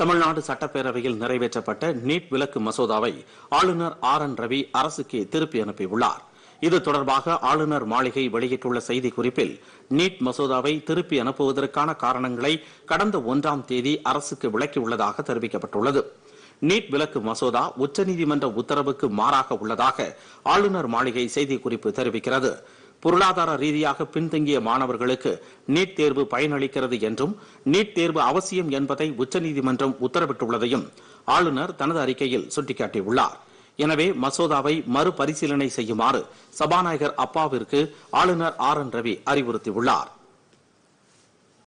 தமிழ்நாடு சட்டப்பேரவையில் நிறைவேற்றப்பட்ட நீட் விலக்கு மசோதாவை ஆளுநர் ஆர் என் ரவி அரசுக்கு திருப்பி அனுப்பியுள்ளார் இது தொடர்பாக ஆளுநர் மாளிகை வெளியிட்டுள்ள செய்திக்குறிப்பில் நீட் மசோதாவை திருப்பி அனுப்புவதற்கான காரணங்களை கடந்த ஒன்றாம் தேதி அரசுக்கு விளக்கியுள்ளதாக தெரிவிக்கப்பட்டுள்ளது நீட் விலக்கு மசோதா உச்சநீதிமன்ற உத்தரவுக்கு மாறாக உள்ளதாக ஆளுநர் மாளிகை செய்திக்குறிப்பு தெரிவிக்கிறது பொருளாதார ரீதியாக பின்தங்கிய மாணவர்களுக்கு நீட் தேர்வு பயனளிக்கிறது என்றும் நீட் தேர்வு அவசியம் என்பதை உச்சநீதிமன்றம் உத்தரவிட்டுள்ளதையும் ஆளுநர் தனது அறிக்கையில் சுட்டிக்காட்டியுள்ளார் எனவே மசோதாவை மறுபரிசீலனை செய்யுமாறு சபாநாயகர் அப்பாவிற்கு ஆளுநர் ஆர் என் ரவி அறிவுறுத்தியுள்ளார்